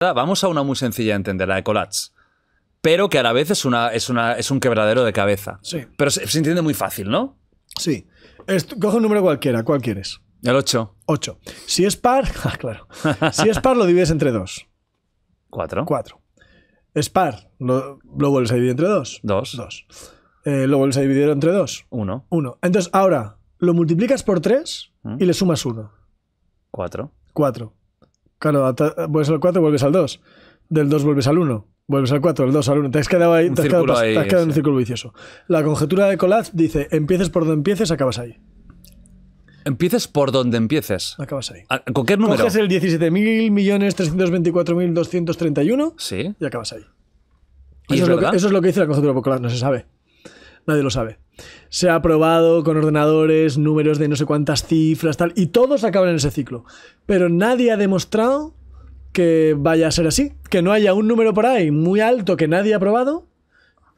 Ah, vamos a una muy sencilla de entender, la de Colats. Pero que a la vez es, una, es, una, es un quebradero de cabeza. Pero se, entiende muy fácil, ¿no? Sí. coge un número cualquiera, ¿cuál quieres? El 8. 8. Si es par, ah, claro. Si es par, lo divides entre 2. 4. 4. Es par, lo, lo, vuelves a dividir entre 2. 2. 2. lo vuelves a dividir entre 2. 1. 1. Entonces, ahora, lo multiplicas por 3 mm. y le sumas 1. 4. 4. Claro, vuelves al 4, vuelves al 2. Del 2 vuelves al 1. Vuelves al 4, del 2, al 1. Te has quedado ahí, te has quedado, en un círculo vicioso. La conjetura de Colaz dice: empieces por donde empieces, acabas ahí. Empieces por donde empieces. Acabas ahí. Ah, ¿Con qué número? Coges el 17.324.231 sí. y acabas ahí. eso, es lo que, eso, es lo que, dice la conjetura de Collatz, no se sabe nadie lo sabe. Se ha probado con ordenadores, números de no sé cuántas cifras, tal, y todos acaban en ese ciclo. Pero nadie ha demostrado que vaya a ser así, que no haya un número por ahí muy alto que nadie ha probado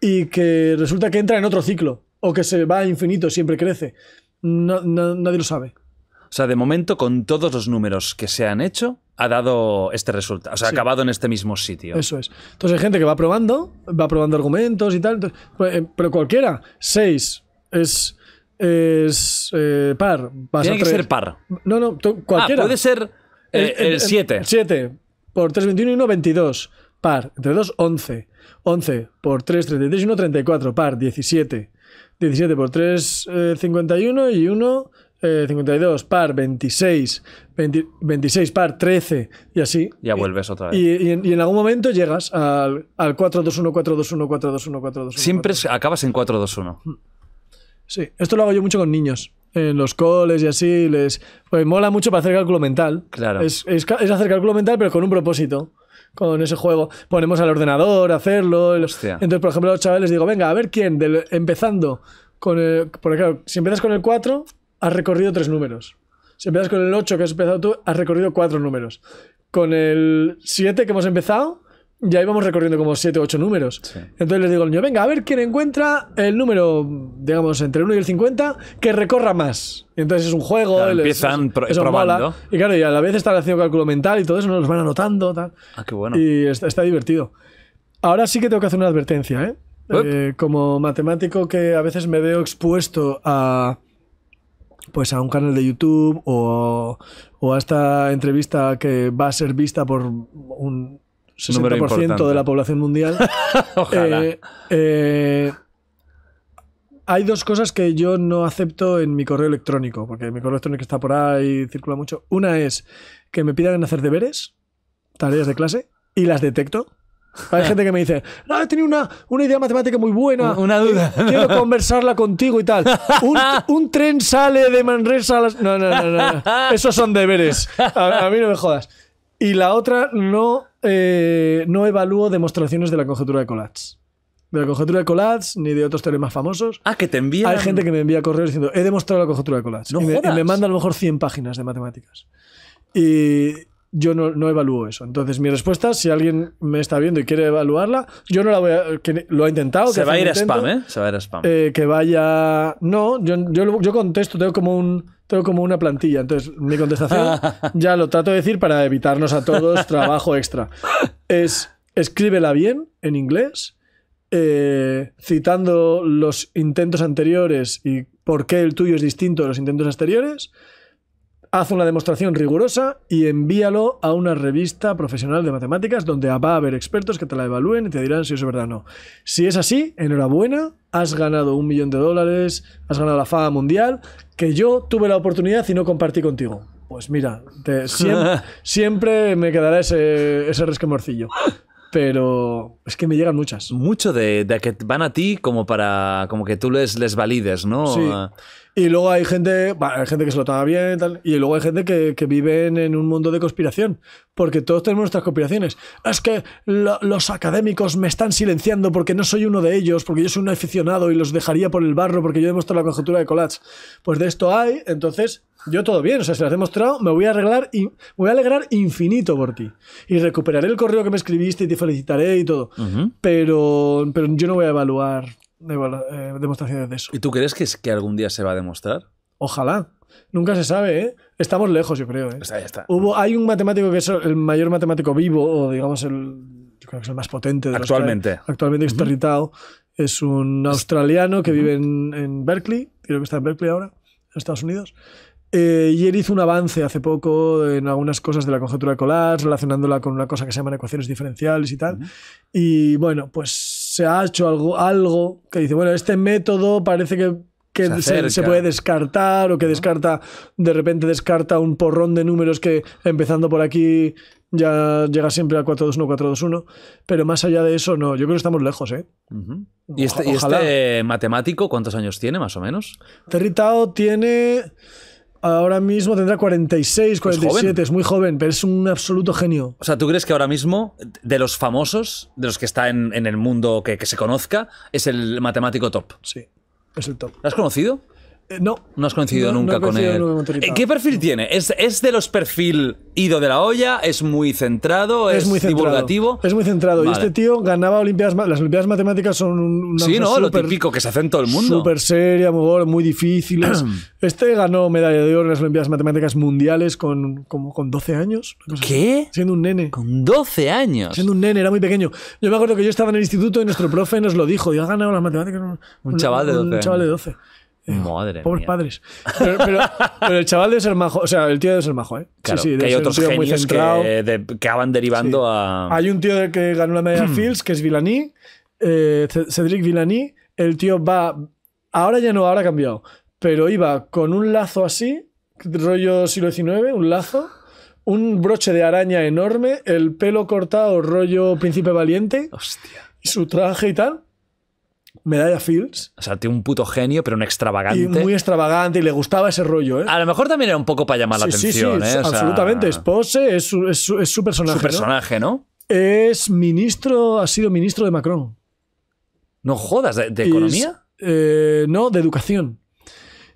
y que resulta que entra en otro ciclo o que se va a infinito, siempre crece. no, nadie lo sabe. O sea, de momento, con todos los números que se han hecho, ha dado este resultado, o sea, ha acabado en este mismo sitio. Eso es. Entonces hay gente que va probando, va probando argumentos y tal, pues, eh, pero, cualquiera, 6 es eh, par. Tiene que ser par. No, no, ah, cualquiera. puede ser el 7. Eh, 7 por 3, 21 y 1, 22. Par. Entre 2, 11. 11 por 3, 33 y 1, 34. Par. 17. 17 por 3, 51 y 1, 52, eh, par 26, 26, par 13 y así. Ya vuelves otra vez. Y, en, algún momento llegas al, al 4-2-1, 4-2-1, 4-2-1, 4-2-1. Siempre acabas en 4-2-1. Sí, esto lo hago yo mucho con niños en los coles y así, les pues mola mucho para hacer cálculo mental. Claro. Es, es, hacer cálculo mental, pero con un propósito. Con ese juego. Ponemos al ordenador a hacerlo. Hostia. Entonces, por ejemplo, a los chavales les digo, venga, a ver quién, empezando con el. Porque claro, si empiezas con el 4, has recorrido tres números. Si empiezas con el 8 que has empezado tú, has recorrido cuatro números. Con el 7 que hemos empezado, ya íbamos recorriendo como 7 o 8 números. Entonces les digo al niño, venga, a ver quién encuentra el número, digamos, entre el 1 y el 50, que recorra más. Y entonces es un juego. empiezan probando. Y claro, y a la vez están haciendo cálculo mental y todo eso, nos van anotando. Tal. Ah, qué bueno. Y está, está, divertido. Ahora sí que tengo que hacer una advertencia, Eh, eh como matemático que a veces me veo expuesto a pues a un canal de YouTube o, a esta entrevista que va a ser vista por un 60% de la población mundial. Eh, eh, hay dos cosas que yo no acepto en mi correo electrónico, porque mi correo electrónico está por ahí, y circula mucho. Una es que me pidan hacer deberes, tareas de clase, y las detecto. Hay gente que me dice, no, he tenido una, una idea matemática muy buena. Una duda. Eh, quiero conversarla contigo y tal. Un, un tren sale de Manresa a las... No, no, no, no. Esos son deberes. A, mí no me jodas. Y la otra, no, eh, no evalúo demostraciones de la conjetura de Collatz. De la conjetura de Collatz ni de otros teoremas famosos. Ah, que te envían. Hay gente que me envía correos diciendo, he demostrado la conjetura de Collatz. me, y me manda a lo mejor 100 páginas de matemáticas. Y, yo no, evalúo eso. Entonces, mi respuesta, si alguien me está viendo y quiere evaluarla, yo no la voy a. Que lo ha intentado. Se va a ir a spam, ¿eh? Se va a ir a spam. Eh, que vaya. No, yo, yo, contesto, tengo como un. Tengo como una plantilla, entonces mi contestación ya lo trato de decir para evitarnos a todos trabajo extra. Es escríbela bien en inglés, eh, citando los intentos anteriores y por qué el tuyo es distinto a los intentos anteriores. Haz una demostración rigurosa y envíalo a una revista profesional de matemáticas donde va a haber expertos que te la evalúen y te dirán si es verdad o no. Si es así, enhorabuena, has ganado un millón de dólares, has ganado la fama mundial, que yo tuve la oportunidad y no compartí contigo. Pues mira, siempre, me quedará ese, resquemorcillo pero es que me llegan muchas. Mucho de, que van a ti como para como que tú les, les valides, ¿no? Sí. Ah. Y luego hay gente, hay gente que se lo toma bien, tal, y luego hay gente que, que en un mundo de conspiración, porque todos tenemos nuestras conspiraciones. Es que los académicos me están silenciando porque no soy uno de ellos, porque yo soy un aficionado y los dejaría por el barro porque yo he demostrado la conjetura de Collatz. Pues de esto hay, entonces yo todo bien, o sea, se lo he demostrado, me voy a arreglar y voy a alegrar infinito por ti. Y recuperaré el correo que me escribiste y te felicitaré y todo. pero, pero yo no voy a evaluar eh, demostraciones de eso. ¿Y tú crees que, es que algún día se va a demostrar? Ojalá. Nunca se sabe, ¿eh? Estamos lejos, yo creo. ¿eh? Está, ya está. hay un matemático que es el mayor matemático vivo, o digamos el, yo creo que es el más potente. actualmente. Los actualmente Es un australiano que vive en, Berkeley, creo que está en Berkeley ahora, en Estados Unidos. Eh, y él hizo un avance hace poco en algunas cosas de la conjetura de Collatz relacionándola con una cosa que se llaman ecuaciones diferenciales y tal. Y bueno, pues se ha hecho algo, algo que dice, bueno, este método parece que se, puede descartar o que descarta, de repente descarta un porrón de números que empezando por aquí ya llega siempre a 421, 421. Pero más allá de eso, no. Yo creo que estamos lejos, ¿eh? ¿Y, este, este matemático cuántos años tiene, más o menos? Territao tiene ahora mismo tendrá 46, 47, es, muy joven, pero es un absoluto genio. O sea, ¿tú crees que ahora mismo, de los famosos, de los que está en, el mundo que, que se conozca, es el matemático top? Sí, es el top. ¿Lo has conocido? Eh, no. No has coincidido nunca con él. Eh, ¿Qué perfil tiene? ¿Es, de los perfil ido de la olla? ¿Es muy centrado? ¿Es, muy divulgativo? Es muy centrado. Y este tío ganaba Olimpiadas. Las Olimpiadas Matemáticas son una. Sí, ¿no? lo típico que se hace en todo el mundo. Súper seria, muy, muy difíciles. este ganó medalla de oro en las Olimpiadas Matemáticas Mundiales con, como, con 12 años. ¿Qué? Siendo un nene. ¿Con 12 años? Siendo un nene, era muy pequeño. Yo me acuerdo que yo estaba en el instituto y nuestro profe nos lo dijo. Y ha ganado las matemáticas. Un, un chaval de 12. Un chaval de 12. Madre Pobres padres. Pero, el chaval de ser majo. O sea, el tío debe ser majo, ¿eh? sí, sí, que hay otros genios que, que, acaban derivando a. Hay un tío que ganó la media mm. Fields, que es Vilaní. Eh, Cedric Villaní El tío va. Ahora ya no, ahora ha cambiado. Pero iba con un lazo así, rollo siglo XIX, un lazo, un broche de araña enorme, el pelo cortado, rollo príncipe valiente. Hostia. Y su traje y tal Medalla Fields. O sea, tiene un puto genio, pero un extravagante. Y muy extravagante, y le gustaba ese rollo, ¿eh? A lo mejor también era un poco para llamar la atención, sí, ¿eh? sí, absolutamente. Es pose, es su, es, es personaje. Su personaje, ¿no? Es ministro, ha sido ministro de Macron. No jodas, ¿de, economía? Eh, no, de educación.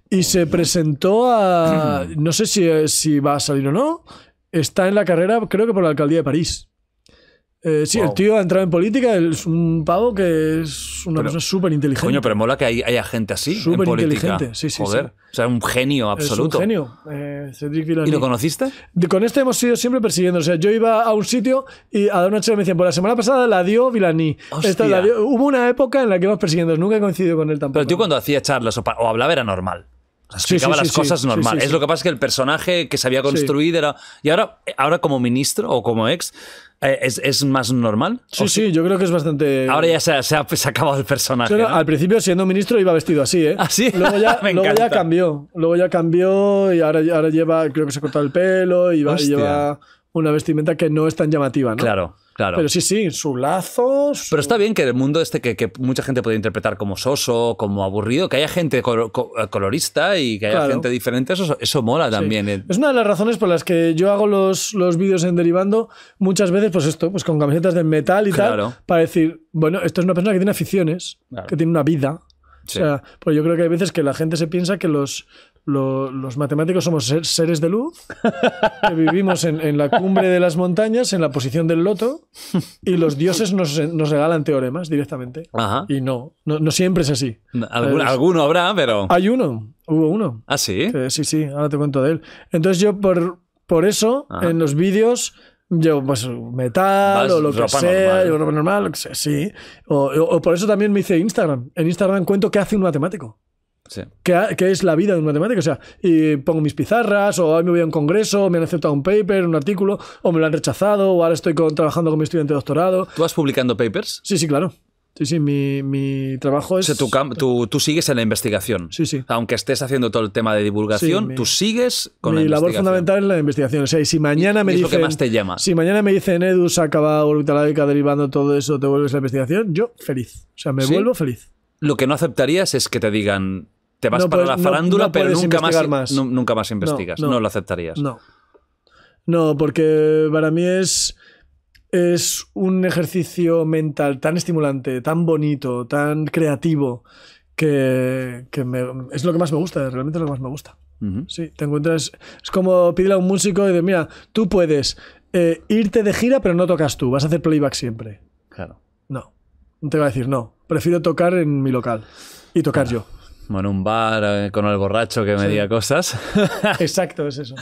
Y se presentó a. No sé si va a salir o no. Está en la carrera, creo que por la alcaldía de París. Eh, sí, el tío ha entrado en política, es un pavo que es una persona súper inteligente. Coño, pero mola que haya gente así súper inteligente, sí, sí. Joder, o sea, un genio absoluto. Es un genio, eh, Cedric ¿Y lo conociste? Con este hemos sido siempre persiguiendo. O sea, yo iba a un sitio y a una charla me decían, por la semana pasada la dio Vilani. Hubo una época en la que íbamos persiguiendo, nunca he coincidido con él tampoco. Pero tú cuando hacía charlas o, o hablaba era normal explicaba las cosas normal. Es lo que pasa es que el personaje que se había construido era. Y ahora, ahora como ministro o como ex, eh, ¿Es, más normal? Sí, sí, yo creo que es bastante. Ahora ya se ha, se ha, acabado el personaje. Al principio, siendo ministro, iba vestido así, ¿eh? Así. ¿Ah, luego, ya, luego ya cambió. Luego ya cambió y ahora, ahora lleva, creo que se ha cortado el pelo y, va, lleva una vestimenta que no es tan llamativa, ¿no? Claro. Pero sí, sí, su lazo. Pero está bien que el mundo este que, mucha gente puede interpretar como soso, como aburrido, que haya gente eh, colorista y que haya gente diferente, eso, mola también. Eh. Es una de las razones por las que yo hago los, vídeos en Derivando muchas veces, pues esto, pues con camisetas de metal y tal, para decir, bueno, esto es una persona que tiene aficiones, que tiene una vida. O sea, pues yo creo que hay veces que la gente se piensa que los, los matemáticos somos seres de luz, que vivimos en, la cumbre de las montañas, en la posición del loto, y los dioses nos, nos regalan teoremas directamente. Y no, no, siempre es así. alguno habrá, pero... Hay uno, hubo uno. Ah, sí. sí, sí, ahora te cuento de él. Entonces yo por, por eso, en los vídeos... Yo, pues, metal o lo que sea, o ropa normal, lo que sea, sí. O, o, por eso también me hice Instagram. En Instagram cuento qué hace un matemático. Que, es la vida de un matemático. O sea, y pongo mis pizarras, o hoy me voy a un congreso, me han aceptado un paper, un artículo, o me lo han rechazado, o ahora estoy trabajando con mi estudiante de doctorado. ¿Tú vas publicando papers? Sí, sí, claro. Sí, sí, mi, trabajo es... O tú, sigues en la investigación. Sí, sí. Aunque estés haciendo todo el tema de divulgación, tú sigues con mi labor fundamental es la investigación. O sea, y si mañana me dicen... que más te llama. Si mañana me dicen, Edu, se acaba década derivando todo eso, te vuelves a la investigación, yo feliz. O sea, me vuelvo feliz. Lo que no aceptarías es que te digan, te vas para la farándula, pero nunca más, investigas. No, lo aceptarías. No. No, porque para mí es, es un ejercicio mental tan estimulante, tan bonito, tan creativo, que, es lo que más me gusta, realmente es lo que más me gusta. Sí, te encuentras. Es como pedirle a un músico y de mira, tú puedes eh, irte de gira, pero no tocas tú, vas a hacer playback siempre. Claro. No. No te va a decir, no, prefiero tocar en mi local y tocar yo. Bueno, en un bar eh, con el borracho que me diga cosas. Exacto, es eso.